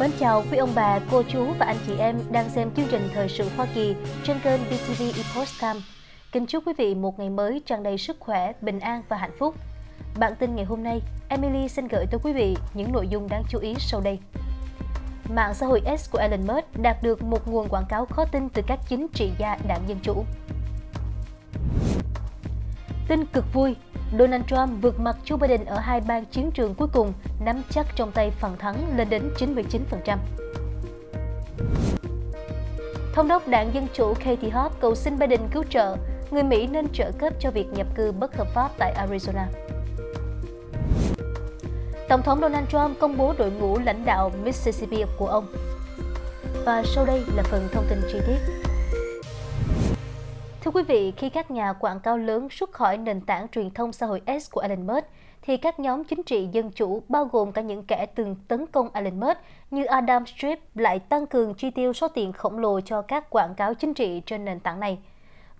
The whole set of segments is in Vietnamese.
Mến chào quý ông bà, cô chú và anh chị em đang xem chương trình Thời sự Hoa Kỳ trên kênh BTV Epoch Time. Kính chúc quý vị một ngày mới tràn đầy sức khỏe, bình an và hạnh phúc. Bản tin ngày hôm nay, Emily xin gửi tới quý vị những nội dung đáng chú ý sau đây. Mạng xã hội S của Elon Musk đạt được một nguồn quảng cáo khó tin từ các chính trị gia đảng Dân Chủ. Tin cực vui, Donald Trump vượt mặt Joe Biden ở hai bang chiến trường cuối cùng, nắm chắc trong tay phần thắng lên đến 99%. Thống đốc đảng Dân Chủ Katie Hobbs cầu xin Biden cứu trợ, người Mỹ nên trợ cấp cho việc nhập cư bất hợp pháp tại Arizona. Tổng thống Donald Trump công bố đội ngũ lãnh đạo Mississippi của ông. Và sau đây là phần thông tin chi tiết. Thưa quý vị, khi các nhà quảng cáo lớn rút khỏi nền tảng truyền thông xã hội S của Elon Musk, thì các nhóm chính trị dân chủ bao gồm cả những kẻ từng tấn công Elon Musk như Adam Schiff lại tăng cường chi tiêu số tiền khổng lồ cho các quảng cáo chính trị trên nền tảng này.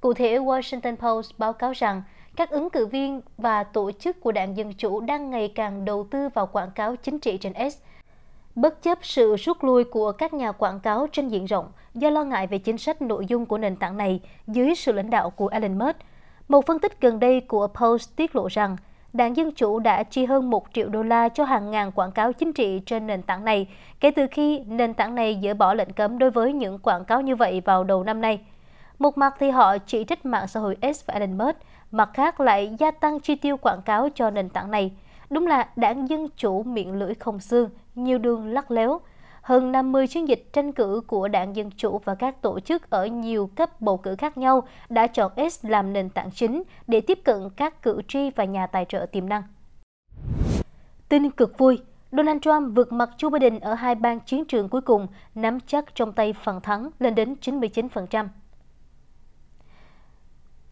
Cụ thể, Washington Post báo cáo rằng các ứng cử viên và tổ chức của đảng Dân Chủ đang ngày càng đầu tư vào quảng cáo chính trị trên S Bất chấp sự rút lui của các nhà quảng cáo trên diện rộng do lo ngại về chính sách nội dung của nền tảng này dưới sự lãnh đạo của Elon Musk, một phân tích gần đây của Post tiết lộ rằng Đảng Dân Chủ đã chi hơn 1 triệu đô la cho hàng ngàn quảng cáo chính trị trên nền tảng này kể từ khi nền tảng này dỡ bỏ lệnh cấm đối với những quảng cáo như vậy vào đầu năm nay. Một mặt thì họ chỉ trích mạng xã hội X và Elon Musk, mặt khác lại gia tăng chi tiêu quảng cáo cho nền tảng này. Đúng là đảng Dân Chủ miệng lưỡi không xương nhiều đường lắc léo. Hơn 50 chiến dịch tranh cử của đảng Dân Chủ và các tổ chức ở nhiều cấp bầu cử khác nhau đã chọn S làm nền tảng chính để tiếp cận các cử tri và nhà tài trợ tiềm năng. Tin cực vui, Donald Trump vượt mặt Joe Biden ở hai bang chiến trường cuối cùng, nắm chắc trong tay phần thắng lên đến 99%.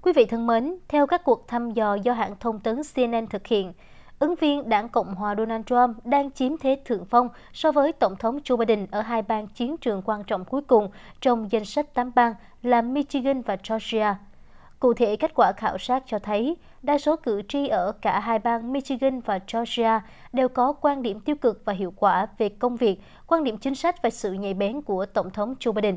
Quý vị thân mến, theo các cuộc thăm dò do hãng thông tấn CNN thực hiện, ứng viên đảng Cộng hòa Donald Trump đang chiếm thế thượng phong so với Tổng thống Joe Biden ở hai bang chiến trường quan trọng cuối cùng trong danh sách 8 bang là Michigan và Georgia. Cụ thể, kết quả khảo sát cho thấy đa số cử tri ở cả hai bang Michigan và Georgia đều có quan điểm tiêu cực và hiệu quả về công việc, quan điểm chính sách và sự nhạy bén của Tổng thống Joe Biden.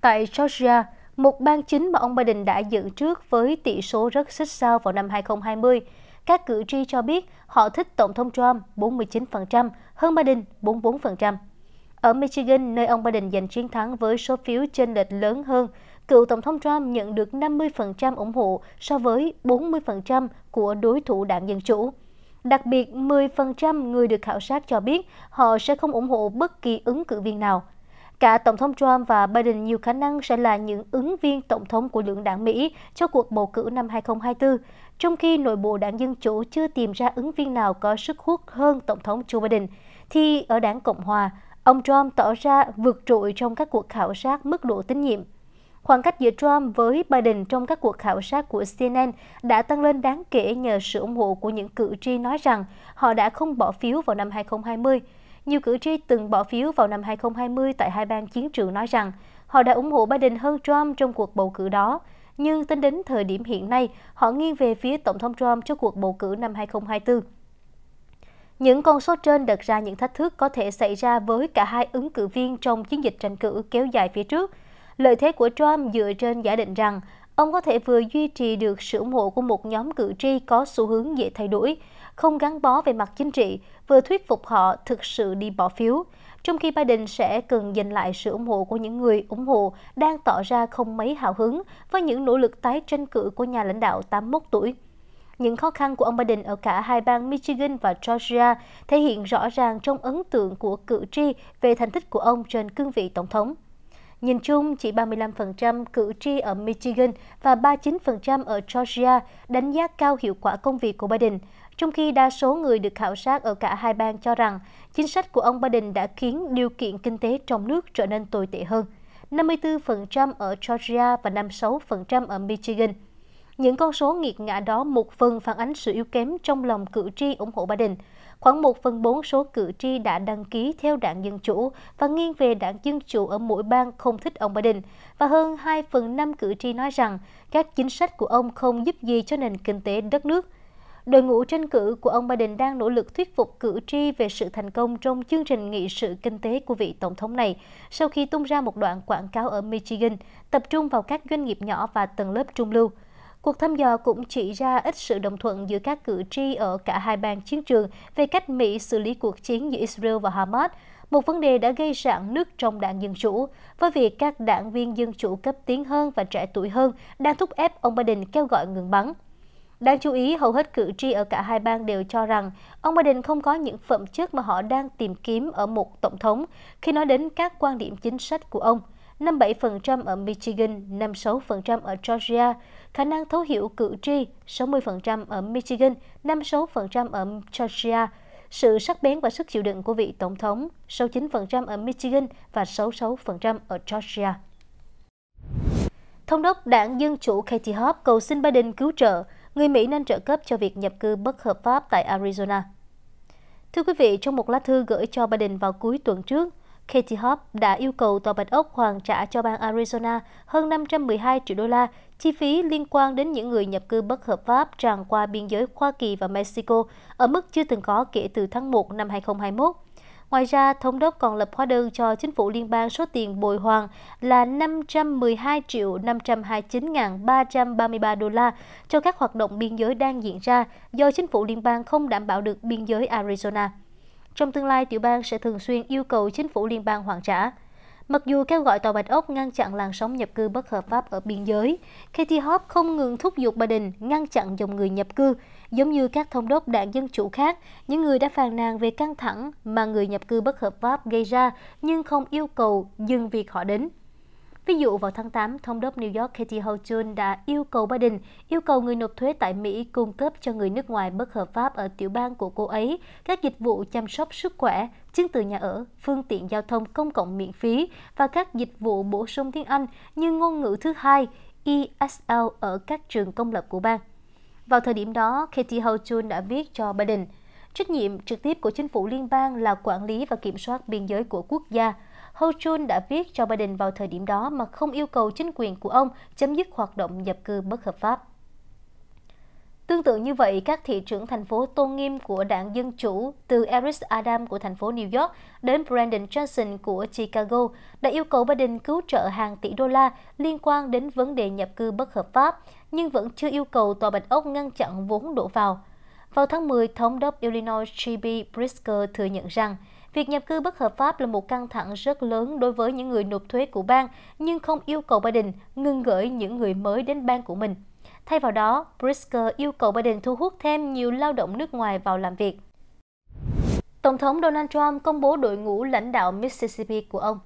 Tại Georgia, một bang chính mà ông Biden đã dự trước với tỷ số rất xích sao vào năm 2020, các cử tri cho biết họ thích Tổng thống Trump 49%, hơn Biden 44%. Ở Michigan, nơi ông Biden giành chiến thắng với số phiếu trên lệch lớn hơn, cựu Tổng thống Trump nhận được 50% ủng hộ so với 40% của đối thủ đảng Dân Chủ. Đặc biệt, 10% người được khảo sát cho biết họ sẽ không ủng hộ bất kỳ ứng cử viên nào – Cả Tổng thống Trump và Biden nhiều khả năng sẽ là những ứng viên Tổng thống của lưỡng đảng Mỹ cho cuộc bầu cử năm 2024, trong khi nội bộ đảng Dân Chủ chưa tìm ra ứng viên nào có sức hút hơn Tổng thống Joe Biden, thì ở đảng Cộng Hòa, ông Trump tỏ ra vượt trội trong các cuộc khảo sát mức độ tín nhiệm. Khoảng cách giữa Trump với Biden trong các cuộc khảo sát của CNN đã tăng lên đáng kể nhờ sự ủng hộ của những cử tri nói rằng họ đã không bỏ phiếu vào năm 2020 nhiều cử tri từng bỏ phiếu vào năm 2020 tại hai bang chiến trường nói rằng họ đã ủng hộ Biden hơn Trump trong cuộc bầu cử đó. Nhưng tính đến thời điểm hiện nay, họ nghiêng về phía Tổng thống Trump cho cuộc bầu cử năm 2024. Những con số trên đặt ra những thách thức có thể xảy ra với cả hai ứng cử viên trong chiến dịch tranh cử kéo dài phía trước. Lợi thế của Trump dựa trên giả định rằng ông có thể vừa duy trì được sự ủng hộ của một nhóm cử tri có xu hướng dễ thay đổi, không gắn bó về mặt chính trị, vừa thuyết phục họ thực sự đi bỏ phiếu, trong khi Biden sẽ cần giành lại sự ủng hộ của những người ủng hộ đang tỏ ra không mấy hào hứng với những nỗ lực tái tranh cử của nhà lãnh đạo 81 tuổi. Những khó khăn của ông Biden ở cả hai bang Michigan và Georgia thể hiện rõ ràng trong ấn tượng của cử tri về thành tích của ông trên cương vị tổng thống. Nhìn chung, chỉ 35% cử tri ở Michigan và 39% ở Georgia đánh giá cao hiệu quả công việc của Biden, trong khi đa số người được khảo sát ở cả hai bang cho rằng chính sách của ông Biden đã khiến điều kiện kinh tế trong nước trở nên tồi tệ hơn, 54% ở Georgia và 56% ở Michigan. Những con số nghiệt ngã đó một phần phản ánh sự yếu kém trong lòng cử tri ủng hộ Biden – khoảng 1 phần 4 số cử tri đã đăng ký theo đảng Dân Chủ và nghiêng về đảng Dân Chủ ở mỗi bang không thích ông Biden. Và hơn 2 phần 5 cử tri nói rằng các chính sách của ông không giúp gì cho nền kinh tế đất nước. Đội ngũ tranh cử của ông Biden đang nỗ lực thuyết phục cử tri về sự thành công trong chương trình nghị sự kinh tế của vị tổng thống này sau khi tung ra một đoạn quảng cáo ở Michigan tập trung vào các doanh nghiệp nhỏ và tầng lớp trung lưu. Cuộc thăm dò cũng chỉ ra ít sự đồng thuận giữa các cử tri ở cả hai bang chiến trường về cách Mỹ xử lý cuộc chiến giữa Israel và Hamas, một vấn đề đã gây rạn nứt trong đảng Dân Chủ, với việc các đảng viên Dân Chủ cấp tiến hơn và trẻ tuổi hơn đang thúc ép ông Biden kêu gọi ngừng bắn. Đáng chú ý, hầu hết cử tri ở cả hai bang đều cho rằng ông Biden không có những phẩm chất mà họ đang tìm kiếm ở một tổng thống khi nói đến các quan điểm chính sách của ông. 57% ở Michigan, 56% ở Georgia, khả năng thấu hiểu cử tri 60% ở Michigan, 56% ở Georgia, sự sắc bén và sức chịu đựng của vị tổng thống 69% ở Michigan và 66% ở Georgia. Thống đốc đảng Dân Chủ Katie Hobbs cầu xin Biden cứu trợ, người Mỹ nên trợ cấp cho việc nhập cư bất hợp pháp tại Arizona. Thưa quý vị, trong một lá thư gửi cho Biden vào cuối tuần trước, Katie Hobbs đã yêu cầu Tòa Bạch Ốc hoàn trả cho bang Arizona hơn 512 triệu đô la chi phí liên quan đến những người nhập cư bất hợp pháp tràn qua biên giới Hoa Kỳ và Mexico ở mức chưa từng có kể từ tháng 1 năm 2021. Ngoài ra, thống đốc còn lập hóa đơn cho chính phủ liên bang số tiền bồi hoàn là 512 triệu 529.333 đô la cho các hoạt động biên giới đang diễn ra do chính phủ liên bang không đảm bảo được biên giới Arizona. Trong tương lai, tiểu bang sẽ thường xuyên yêu cầu chính phủ liên bang hoàn trả. Mặc dù kêu gọi Tòa Bạch Ốc ngăn chặn làn sóng nhập cư bất hợp pháp ở biên giới, Katie Hobbs không ngừng thúc giục Biden ngăn chặn dòng người nhập cư, giống như các thông đốc đảng Dân Chủ khác, những người đã phàn nàn về căng thẳng mà người nhập cư bất hợp pháp gây ra nhưng không yêu cầu dừng việc họ đến. Ví dụ, vào tháng 8, thống đốc New York Katie Hochul đã yêu cầu Biden yêu cầu người nộp thuế tại Mỹ cung cấp cho người nước ngoài bất hợp pháp ở tiểu bang của cô ấy các dịch vụ chăm sóc sức khỏe, chứng từ nhà ở, phương tiện giao thông công cộng miễn phí và các dịch vụ bổ sung tiếng Anh như ngôn ngữ thứ hai ESL ở các trường công lập của bang. Vào thời điểm đó, Katie Hochul đã viết cho Biden, trách nhiệm trực tiếp của chính phủ liên bang là quản lý và kiểm soát biên giới của quốc gia – Ho Chun đã viết cho Biden vào thời điểm đó mà không yêu cầu chính quyền của ông chấm dứt hoạt động nhập cư bất hợp pháp. Tương tự như vậy, các thị trưởng thành phố tôn nghiêm của đảng Dân Chủ từ Eric Adams của thành phố New York đến Brandon Johnson của Chicago đã yêu cầu Biden cứu trợ hàng tỷ đô la liên quan đến vấn đề nhập cư bất hợp pháp, nhưng vẫn chưa yêu cầu Tòa Bạch Ốc ngăn chặn vốn đổ vào. Vào tháng 10, thống đốc Illinois G.B. Pritzker thừa nhận rằng Việc nhập cư bất hợp pháp là một căng thẳng rất lớn đối với những người nộp thuế của bang, nhưng không yêu cầu Biden ngừng gửi những người mới đến bang của mình. Thay vào đó, Brisker yêu cầu Biden thu hút thêm nhiều lao động nước ngoài vào làm việc. Tổng thống Donald Trump công bố đội ngũ lãnh đạo Mississippi của ông.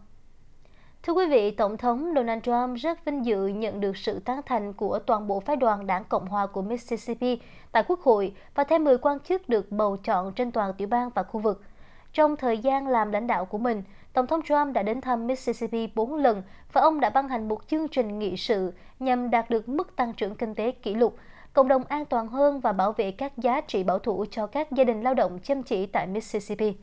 Thưa quý vị, Tổng thống Donald Trump rất vinh dự nhận được sự tán thành của toàn bộ phái đoàn đảng Cộng hòa của Mississippi tại Quốc hội và thêm 10 quan chức được bầu chọn trên toàn tiểu bang và khu vực. Trong thời gian làm lãnh đạo của mình, Tổng thống Trump đã đến thăm Mississippi 4 lần và ông đã ban hành một chương trình nghị sự nhằm đạt được mức tăng trưởng kinh tế kỷ lục, cộng đồng an toàn hơn và bảo vệ các giá trị bảo thủ cho các gia đình lao động chăm chỉ tại Mississippi.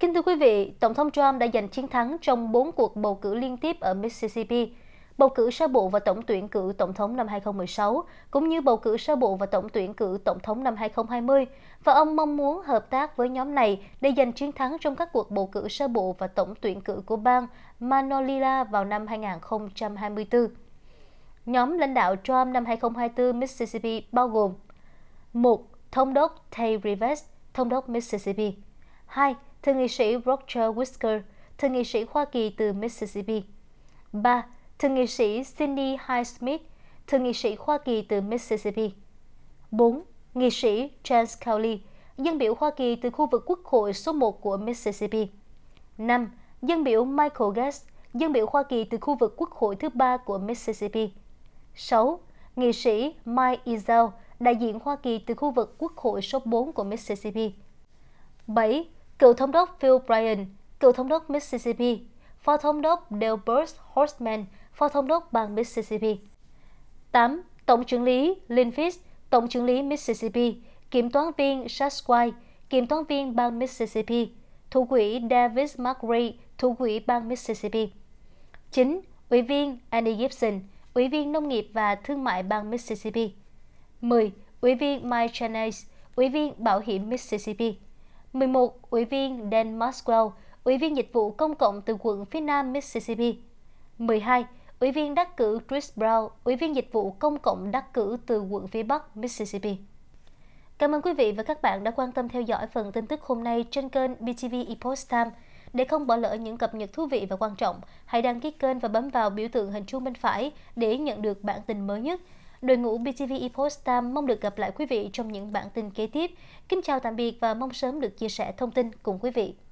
Kính thưa quý vị, Tổng thống Trump đã giành chiến thắng trong 4 cuộc bầu cử liên tiếp ở Mississippi – bầu cử sơ bộ và tổng tuyển cử tổng thống năm 2016, cũng như bầu cử sơ bộ và tổng tuyển cử tổng thống năm 2020, và ông mong muốn hợp tác với nhóm này để giành chiến thắng trong các cuộc bầu cử sơ bộ và tổng tuyển cử của bang Manolila vào năm 2024. Nhóm lãnh đạo Trump năm 2024 Mississippi bao gồm 1. Thống đốc Tay Rivers, Thống đốc Mississippi 2. Thượng nghị sĩ Roger Whisker, Thượng nghị sĩ Hoa Kỳ từ Mississippi 3 thượng nghị sĩ Cindy Highsmith, thượng nghị sĩ Hoa Kỳ từ Mississippi. 4. Nghị sĩ James Cowley, dân biểu Hoa Kỳ từ khu vực quốc hội số 1 của Mississippi. 5. Dân biểu Michael Guest, dân biểu Hoa Kỳ từ khu vực quốc hội thứ ba của Mississippi. 6. Nghị sĩ Mike Izell, đại diện Hoa Kỳ từ khu vực quốc hội số 4 của Mississippi. 7. Cựu thống đốc Phil Bryan, cựu thống đốc Mississippi, phó thống đốc Delbert Horstman, Phó Thống đốc bang Mississippi. 8. Tổng trưởng lý linfis Tổng trưởng lý Mississippi, Kiểm toán viên Shasquai, Kiểm toán viên bang Mississippi, Thủ quỹ Davis McRae, Thủ quỹ bang Mississippi. 9. Ủy viên Andy Gibson, Ủy viên Nông nghiệp và Thương mại bang Mississippi. 10. Ủy viên Mike Chenais, Ủy viên Bảo hiểm Mississippi. 11. Ủy viên Dan Maxwell, Ủy viên Dịch vụ Công cộng từ quận phía Nam Mississippi. 12. Ủy viên đắc cử Chris Brown, Ủy viên Dịch vụ Công cộng đắc cử từ quận phía Bắc, Mississippi. Cảm ơn quý vị và các bạn đã quan tâm theo dõi phần tin tức hôm nay trên kênh BTV Epoch Time. Để không bỏ lỡ những cập nhật thú vị và quan trọng, hãy đăng ký kênh và bấm vào biểu tượng hình chuông bên phải để nhận được bản tin mới nhất. Đội ngũ BTV Epoch Time mong được gặp lại quý vị trong những bản tin kế tiếp. Kính chào tạm biệt và mong sớm được chia sẻ thông tin cùng quý vị.